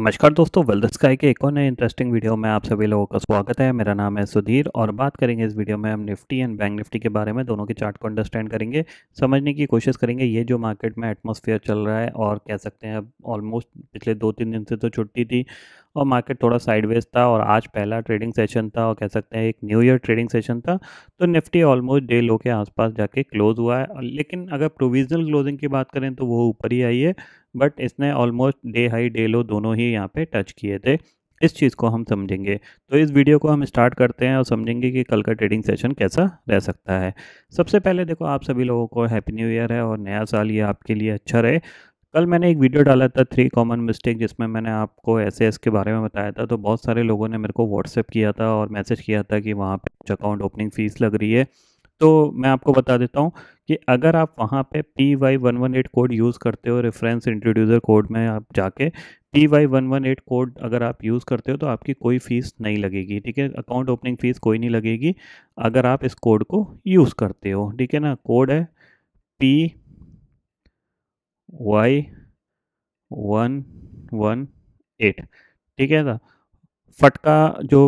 नमस्कार दोस्तों वेल्द स्काई के एक और नए इंटरेस्टिंग वीडियो में आप सभी लोगों का स्वागत है मेरा नाम है सुधीर और बात करेंगे इस वीडियो में हम निफ्टी एंड बैंक निफ्टी के बारे में दोनों के चार्ट को अंडरस्टैंड करेंगे समझने की कोशिश करेंगे ये जो मार्केट में एटमोसफियर चल रहा है और कह सकते हैं अब ऑलमोस्ट पिछले दो तीन दिन से तो छुट्टी थी और मार्केट थोड़ा साइडवेज था और आज पहला ट्रेडिंग सेशन था और कह सकते हैं एक न्यू ईयर ट्रेडिंग सेशन था तो निफ्टी ऑलमोस्ट डे लो के आसपास जाके क्लोज हुआ है लेकिन अगर प्रोविजनल क्लोजिंग की बात करें तो वो ऊपर ही आई है बट इसने almost day high day low दोनों ही यहाँ पे टच किए थे इस चीज़ को हम समझेंगे तो इस वीडियो को हम स्टार्ट करते हैं और समझेंगे कि कल का ट्रेडिंग सेशन कैसा रह सकता है सबसे पहले देखो आप सभी लोगों को हैप्पी न्यू ईयर है और नया साल ये आपके लिए अच्छा रहे कल मैंने एक वीडियो डाला था थ्री कॉमन मिस्टेक जिसमें मैंने आपको एस के बारे में बताया था तो बहुत सारे लोगों ने मेरे को व्हाट्सएप किया था और मैसेज किया था कि वहाँ पर अकाउंट ओपनिंग फ़ीस लग रही है तो मैं आपको बता देता हूँ कि अगर आप वहाँ पे P Y one one eight code use करते हो रेफरेंस इंट्रोड्यूसर कोड में आप जाके P Y one one eight code अगर आप यूज़ करते हो तो आपकी कोई फ़ीस नहीं लगेगी ठीक है अकाउंट ओपनिंग फ़ीस कोई नहीं लगेगी अगर आप इस कोड को यूज़ करते हो ठीक है ना कोड है P Y one one eight ठीक है ना फटका जो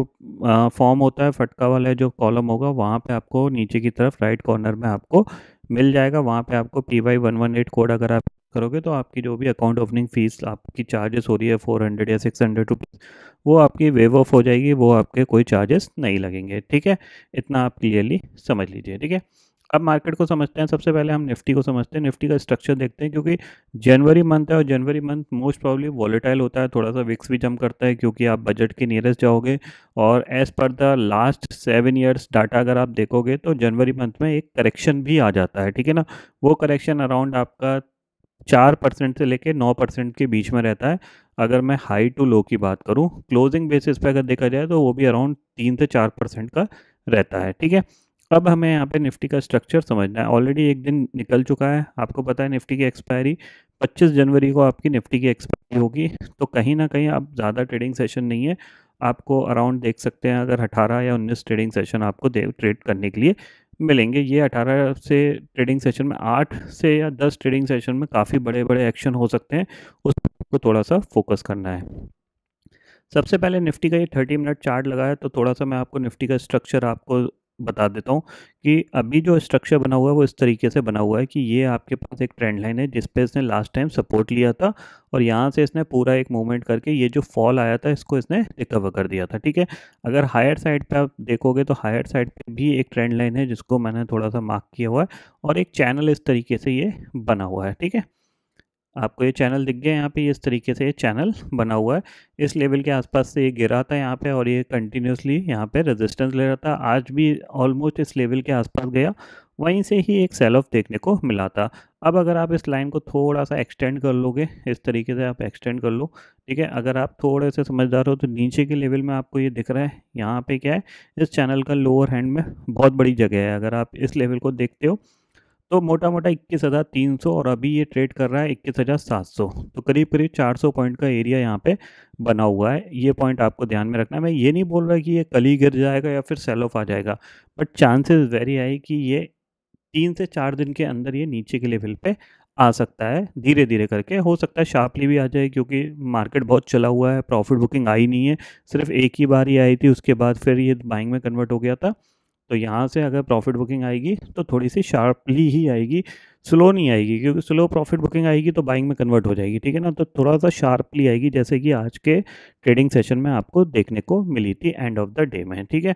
फॉर्म होता है फटका वाला जो कॉलम होगा वहाँ पे आपको नीचे की तरफ राइट कॉर्नर में आपको मिल जाएगा वहाँ पे आपको P Y one one eight code अगर आप करोगे तो आपकी जो भी अकाउंट ओपनिंग फ़ीस आपकी चार्जेस हो रही है फ़ोर हंड्रेड या सिक्स हंड्रेड रुपीज़ वो आपकी वेव ऑफ हो जाएगी वो आपके कोई चार्जेस नहीं लगेंगे ठीक है इतना आप क्लियरली समझ लीजिए ठीक है अब मार्केट को समझते हैं सबसे पहले हम निफ्टी को समझते हैं निफ्टी का स्ट्रक्चर देखते हैं क्योंकि जनवरी मंथ है और जनवरी मंथ मोस्ट प्रॉब्ली वॉलेटाइल होता है थोड़ा सा विक्स भी जम करता है क्योंकि आप बजट के नियरेस्ट जाओगे और as per the last seven years data अगर आप देखोगे तो जनवरी मंथ में एक करेक्शन भी आ जाता है ठीक है ना वो करेक्शन अराउंड आपका चार परसेंट से लेके नौ परसेंट के बीच में रहता है अगर मैं हाई टू लो की बात करूं क्लोजिंग बेसिस पे अगर देखा जाए तो वो भी अराउंड तीन से चार परसेंट का रहता है ठीक है अब हमें यहाँ पे निफ्टी का स्ट्रक्चर समझना है ऑलरेडी एक दिन निकल चुका है आपको पता है निफ्टी की एक्सपायरी 25 जनवरी को आपकी निफ्टी की एक्सपायरी होगी तो कहीं ना कहीं आप ज़्यादा ट्रेडिंग सेशन नहीं है आपको अराउंड देख सकते हैं अगर 18 या 19 ट्रेडिंग सेशन आपको दे ट्रेड करने के लिए मिलेंगे ये 18 से ट्रेडिंग सेशन में आठ से या दस ट्रेडिंग सेशन में काफ़ी बड़े बड़े एक्शन हो सकते हैं उस थोड़ा सा फोकस करना है सबसे पहले निफ्टी का ये थर्टी मिनट चार्ट लगाया है तो थोड़ा सा मैं आपको निफ्टी का स्ट्रक्चर आपको बता देता हूँ कि अभी जो स्ट्रक्चर बना हुआ है वो इस तरीके से बना हुआ है कि ये आपके पास एक ट्रेंड लाइन है जिस पे इसने लास्ट टाइम सपोर्ट लिया था और यहाँ से इसने पूरा एक मूवमेंट करके ये जो फॉल आया था इसको इसने रिकवर कर दिया था ठीक है अगर हायर साइड पे आप देखोगे तो हायर साइड पे भी एक ट्रेंड लाइन है जिसको मैंने थोड़ा सा मार्क किया हुआ है और एक चैनल इस तरीके से ये बना हुआ है ठीक है आपको ये चैनल दिख गया यहाँ पे इस तरीके से ये चैनल बना हुआ है इस लेवल के आसपास से ये गिरा था यहाँ पे और ये कंटिन्यूसली यहाँ पे रेजिस्टेंस ले रहा था आज भी ऑलमोस्ट इस लेवल के आसपास गया वहीं से ही एक सेल ऑफ देखने को मिला था अब अगर आप इस लाइन को थोड़ा सा एक्सटेंड कर लोगे इस तरीके से आप एक्सटेंड कर लो ठीक है अगर आप थोड़े से समझदार हो तो नीचे के लेवल में आपको ये दिख रहा है यहाँ पर क्या है इस चैनल का लोअर हैंड में बहुत बड़ी जगह है अगर आप इस लेवल को देखते हो तो मोटा मोटा इक्कीस हज़ार तीन सौ और अभी ये ट्रेड कर रहा है इक्कीस हज़ार सात सौ तो करीब करीब चार सौ पॉइंट का एरिया यहाँ पे बना हुआ है ये पॉइंट आपको ध्यान में रखना है मैं ये नहीं बोल रहा कि ये कल ही गिर जाएगा या फिर सेल ऑफ आ जाएगा बट चांसेस वेरी हाई कि ये तीन से चार दिन के अंदर ये नीचे के लेवल पे आ सकता है धीरे धीरे करके हो सकता है शार्पली भी आ जाए क्योंकि मार्केट बहुत चला हुआ है प्रॉफिट बुकिंग आई नहीं है सिर्फ एक ही बार ही आई थी उसके बाद फिर ये बाइंग में कन्वर्ट हो गया था तो यहाँ से अगर प्रॉफिट बुकिंग आएगी तो थोड़ी सी शार्पली ही आएगी स्लो नहीं आएगी क्योंकि स्लो प्रॉफिट बुकिंग आएगी तो बाइंग में कन्वर्ट हो जाएगी ठीक है ना तो थोड़ा सा शार्पली आएगी जैसे कि आज के ट्रेडिंग सेशन में आपको देखने को मिली थी एंड ऑफ द डे में ठीक है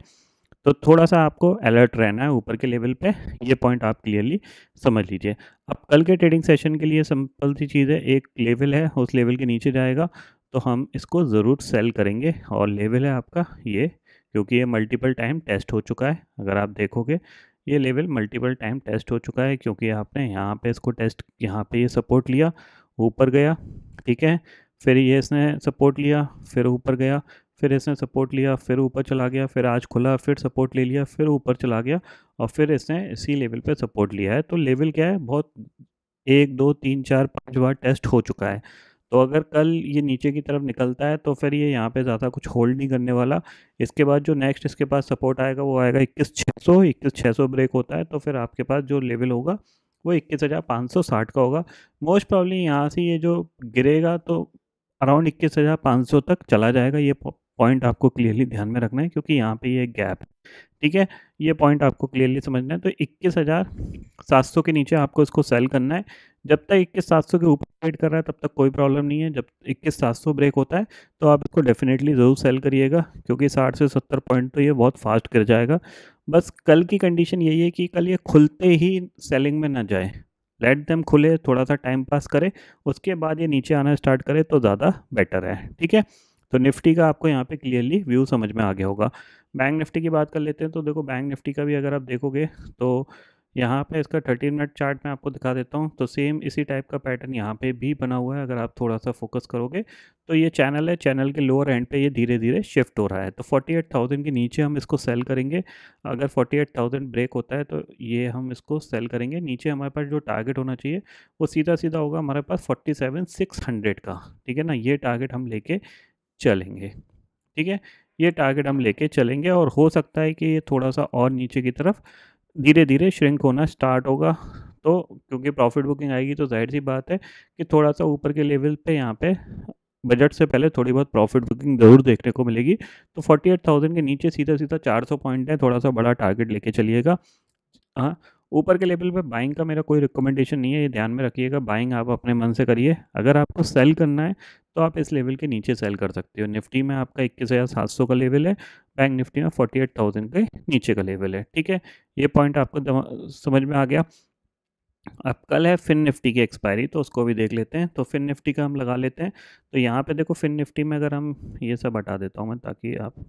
तो थोड़ा सा आपको अलर्ट रहना है ऊपर के लेवल पे ये पॉइंट आप क्लियरली समझ लीजिए अब कल के ट्रेडिंग सेशन के लिए सिंपल सी चीज़ है एक लेवल है उस लेवल के नीचे जाएगा तो हम इसको ज़रूर सेल करेंगे और लेवल है आपका ये क्योंकि ये मल्टीपल टाइम टेस्ट हो चुका है अगर आप देखोगे ये लेवल मल्टीपल टाइम टेस्ट हो चुका है क्योंकि आपने यहाँ पे इसको टेस्ट यहाँ पे ये सपोर्ट लिया ऊपर गया ठीक है फिर ये इसने सपोर्ट लिया फिर ऊपर गया फिर इसने सपोर्ट लिया फिर ऊपर चला गया फिर आज खुला फिर सपोर्ट ले लिया फिर ऊपर चला गया और फिर इसने इसी लेवल पर सपोर्ट लिया है तो लेवल क्या है बहुत एक दो तीन चार पाँच बार टेस्ट हो चुका है तो अगर कल ये नीचे की तरफ निकलता है तो फिर ये यहाँ पे ज़्यादा कुछ होल्ड नहीं करने वाला इसके बाद जो नेक्स्ट इसके पास सपोर्ट आएगा वो आएगा इक्कीस छः सौ इक्कीस छः सौ ब्रेक होता है तो फिर आपके पास जो लेवल होगा वो इक्कीस हज़ार पाँच सौ साठ का होगा मोस्ट प्रॉब्ली यहाँ से ये जो गिरेगा तो अराउंड इक्कीस हज़ार पाँच सौ तक चला जाएगा ये पॉइंट आपको क्लियरली ध्यान में रखना है क्योंकि यहाँ पे ये गैप ठीक है ये पॉइंट आपको क्लियरली समझना है तो इक्कीस हज़ार सात सौ के नीचे आपको इसको सेल करना है जब तक इक्कीस सात सौ के ऊपर ट्रेड कर रहा है तब तक कोई प्रॉब्लम नहीं है जब इक्कीस सात सौ ब्रेक होता है तो आप इसको डेफिनेटली ज़रूर सेल करिएगा क्योंकि साठ से सत्तर पॉइंट तो ये बहुत फास्ट गिर जाएगा बस कल की कंडीशन यही है कि कल ये खुलते ही सेलिंग में ना जाए लेट दम खुले थोड़ा सा टाइम पास करे उसके बाद ये नीचे आना स्टार्ट करे तो ज़्यादा बेटर है ठीक है तो निफ्टी का आपको यहाँ पे क्लियरली व्यू समझ में आ गया होगा बैंक निफ्टी की बात कर लेते हैं तो देखो बैंक निफ्टी का भी अगर आप देखोगे तो यहाँ पे इसका थर्टी मिनट चार्ट मैं आपको दिखा देता हूँ तो सेम इसी टाइप का पैटर्न यहाँ पे भी बना हुआ है अगर आप थोड़ा सा फोकस करोगे तो ये चैनल है चैनल के लोअर एंड पे ये धीरे धीरे शिफ्ट हो रहा है तो 48,000 के नीचे हम इसको सेल करेंगे अगर 48,000 ब्रेक होता है तो ये हम इसको सेल करेंगे नीचे हमारे पास जो टारगेट होना चाहिए वो सीधा सीधा होगा हमारे पास हंड्रेड का ठीक है ना ये टारगेट हम कर चलेंगे ठीक है ये टारगेट हम कर चलेंगे और हो सकता है कि ये थोड़ा सा और नीचे की तरफ धीरे धीरे श्रिंक होना स्टार्ट होगा तो क्योंकि प्रॉफिट बुकिंग आएगी तो जाहिर सी बात है कि थोड़ा सा ऊपर के लेवल पे यहाँ पे बजट से पहले थोड़ी बहुत प्रॉफिट बुकिंग ज़रूर देखने को मिलेगी तो 48,000 के नीचे सीधा सीधा 400 पॉइंट है थोड़ा सा बड़ा टारगेट लेके चलिएगा हाँ ऊपर के लेवल पे बाइंग का मेरा कोई रिकमेंडेशन नहीं है ये ध्यान में रखिएगा बाइंग आप अपने मन से करिए अगर आपको सेल करना है तो आप इस लेवल के नीचे सेल कर सकते हो निफ्टी में आपका इक्कीस हज़ार सात सौ का लेवल है बैंक निफ्टी में फोर्टी एट थाउजेंड के नीचे का लेवल है ठीक है ये पॉइंट आपको समझ में आ गया अब कल है फिन निफ्टी की एक्सपायरी तो उसको भी देख लेते हैं तो फिन निफ्टी का हम लगा लेते हैं तो यहाँ पे देखो फिन निफ्टी में अगर हम ये सब हटा देता हूँ मैं ताकि आप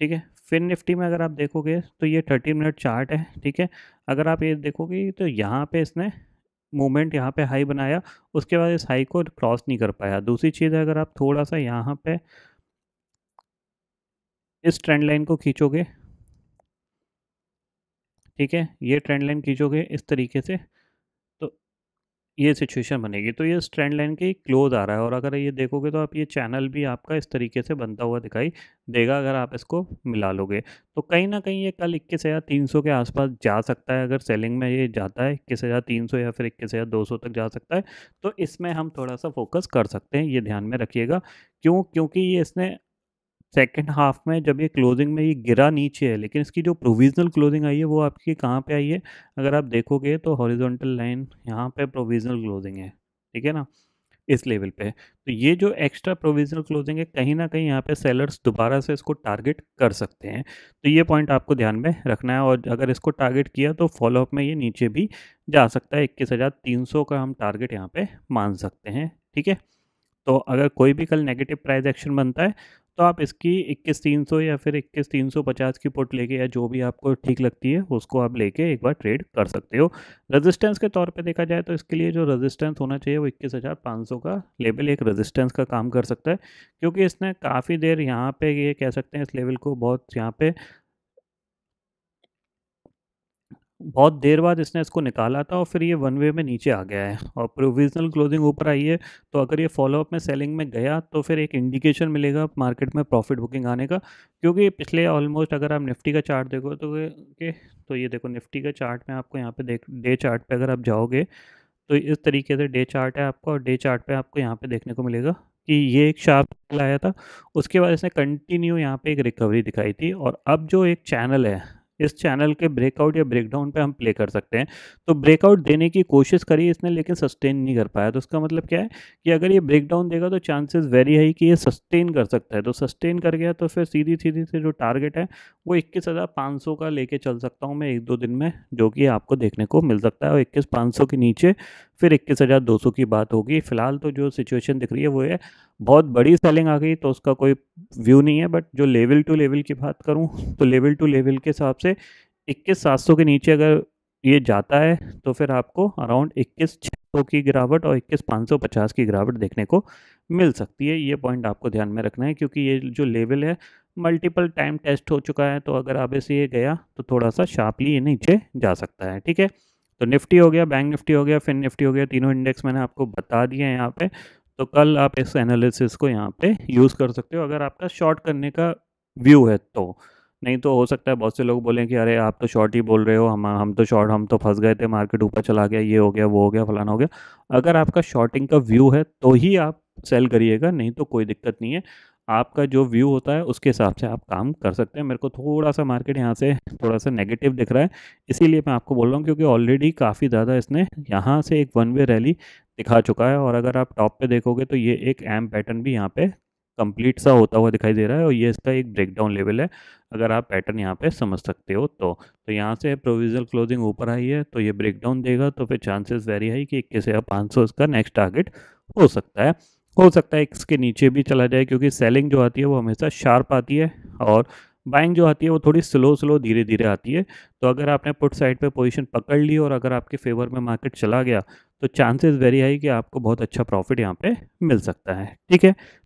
ठीक है फिन निफ्टी में अगर आप देखोगे तो ये थर्टी मिनट चार्ट है ठीक है अगर आप ये देखोगे तो यहाँ पे इसने मूवमेंट यहाँ पे हाई बनाया उसके बाद इस हाई को क्रॉस नहीं कर पाया दूसरी चीज़ है अगर आप थोड़ा सा यहाँ पे इस ट्रेंड लाइन को खींचोगे ठीक है ये ट्रेंड लाइन खींचोगे इस तरीके से ये सिचुएशन बनेगी तो ये स्ट्रैंड लाइन के क्लोज आ रहा है और अगर ये देखोगे तो आप ये चैनल भी आपका इस तरीके से बनता हुआ दिखाई देगा अगर आप इसको मिला लोगे तो कहीं ना कहीं ये कल इक्कीस हज़ार तीन सौ के आसपास जा सकता है अगर सेलिंग में ये जाता है इक्कीस हज़ार तीन सौ या फिर इक्कीस हज़ार दो सौ तक जा सकता है तो इसमें हम थोड़ा सा फोकस कर सकते हैं ये ध्यान में रखिएगा क्यों क्योंकि ये इसने सेकेंड हाफ में जब ये क्लोजिंग में ये गिरा नीचे है लेकिन इसकी जो प्रोविजनल क्लोजिंग आई है वो आपकी कहाँ पे आई है अगर आप देखोगे तो हॉरिजॉन्टल लाइन यहाँ पे प्रोविजनल क्लोजिंग है ठीक है ना इस लेवल पे तो ये जो एक्स्ट्रा प्रोविजनल क्लोजिंग है कहीं ना कहीं यहाँ पे सेलर्स दोबारा से इसको टारगेट कर सकते हैं तो ये पॉइंट आपको ध्यान में रखना है और अगर इसको टारगेट किया तो फॉलोअप में ये नीचे भी जा सकता है इक्कीस हज़ार तीन सौ का हम टारगेट यहाँ पे मान सकते हैं ठीक है तो अगर कोई भी कल नेगेटिव प्राइस एक्शन बनता है तो आप इसकी इक्कीस तीन सौ या फिर इक्कीस तीन सौ पचास की पुट लेके या जो भी आपको ठीक लगती है उसको आप लेके एक बार ट्रेड कर सकते हो रेजिस्टेंस के तौर पे देखा जाए तो इसके लिए जो रेजिस्टेंस होना चाहिए वो इक्कीस हज़ार पाँच सौ का लेवल एक रेजिस्टेंस का काम कर सकता है क्योंकि इसने काफ़ी देर यहाँ पे ये कह सकते हैं इस लेवल को बहुत यहाँ पर बहुत देर बाद इसने इसको निकाला था और फिर ये वन वे में नीचे आ गया है और प्रोविजनल क्लोजिंग ऊपर आई है तो अगर ये फॉलोअप में सेलिंग में गया तो फिर एक इंडिकेशन मिलेगा मार्केट में प्रॉफिट बुकिंग आने का क्योंकि पिछले ऑलमोस्ट अगर आप निफ्टी का चार्ट देखो तो के तो ये देखो निफ्टी का चार्ट में आपको यहाँ पे देख डे चार्ट पे अगर आप जाओगे तो इस तरीके से डे चार्ट है आपको और डे चार्ट पे आपको यहाँ पे देखने को मिलेगा कि ये एक शार्प आया था उसके बाद इसने कंटिन्यू यहाँ पे एक रिकवरी दिखाई थी और अब जो एक चैनल है इस चैनल के ब्रेकआउट या ब्रेकडाउन पे हम प्ले कर सकते हैं तो ब्रेकआउट देने की कोशिश करी इसने लेकिन सस्टेन नहीं कर पाया तो उसका मतलब क्या है कि अगर ये ब्रेकडाउन देगा तो चांसेस वेरी हाई कि ये सस्टेन कर सकता है तो सस्टेन कर गया तो फिर सीधी सीधी से जो टारगेट है वो इक्कीस हज़ार पाँच सौ का लेके चल सकता हूँ मैं एक दो दिन में जो कि आपको देखने को मिल सकता है और इक्कीस पाँच सौ के नीचे फिर इक्कीस हज़ार दो सौ की बात होगी फ़िलहाल तो जो सिचुएशन दिख रही है वो है बहुत बड़ी सेलिंग आ गई तो उसका कोई व्यू नहीं है बट जो लेवल टू लेवल की बात करूँ तो लेवल टू लेवल के हिसाब से इक्कीस सात सौ के नीचे अगर ये जाता है तो फिर आपको अराउंड इक्कीस छः सौ की गिरावट और इक्कीस पाँच सौ पचास की गिरावट देखने को मिल सकती है ये पॉइंट आपको ध्यान में रखना है क्योंकि ये जो लेवल है मल्टीपल टाइम टेस्ट हो चुका है तो अगर आप ऐसे ये गया तो थोड़ा सा शार्पली ये नीचे जा सकता है ठीक है तो निफ्टी हो गया बैंक निफ्टी हो गया फिन निफ्टी हो गया तीनों इंडेक्स मैंने आपको बता दिए हैं यहाँ पे तो कल आप इस एनालिसिस को यहाँ पे यूज़ कर सकते हो अगर आपका शॉर्ट करने का व्यू है तो नहीं तो हो सकता है बहुत से लोग बोलें कि अरे आप तो शॉर्ट ही बोल रहे हो हम हम तो शॉर्ट हम तो फंस गए थे मार्केट ऊपर चला गया ये हो गया वो हो गया फलाना हो गया अगर आपका शॉर्टिंग का व्यू है तो ही आप सेल करिएगा नहीं तो कोई दिक्कत नहीं है आपका जो व्यू होता है उसके हिसाब से आप काम कर सकते हैं मेरे को थोड़ा सा मार्केट यहाँ से थोड़ा सा नेगेटिव दिख रहा है इसीलिए मैं आपको बोल रहा हूँ क्योंकि ऑलरेडी काफ़ी ज़्यादा इसने यहाँ से एक वन वे रैली दिखा चुका है और अगर आप टॉप पे देखोगे तो ये एक एम पैटर्न भी यहाँ पे कंप्लीट सा होता हुआ दिखाई दे रहा है और ये इसका एक ब्रेकडाउन लेवल है अगर आप पैटर्न यहाँ पे समझ सकते हो तो तो यहाँ से प्रोविजल क्लोजिंग ऊपर आई है तो ये ब्रेकडाउन देगा तो फिर चांसेस वेरी हाई कि इक्कीस या पाँच सौ इसका नेक्स्ट टारगेट हो सकता है हो सकता है इसके नीचे भी चला जाए क्योंकि सेलिंग जो आती है वो हमेशा शार्प आती है और बाइंग जो आती है वो थोड़ी स्लो स्लो धीरे धीरे आती है तो अगर आपने पुट साइड पे पोजीशन पकड़ ली और अगर आपके फेवर में मार्केट चला गया तो चांसेस वेरी हाई कि आपको बहुत अच्छा प्रॉफिट यहाँ पे मिल सकता है ठीक है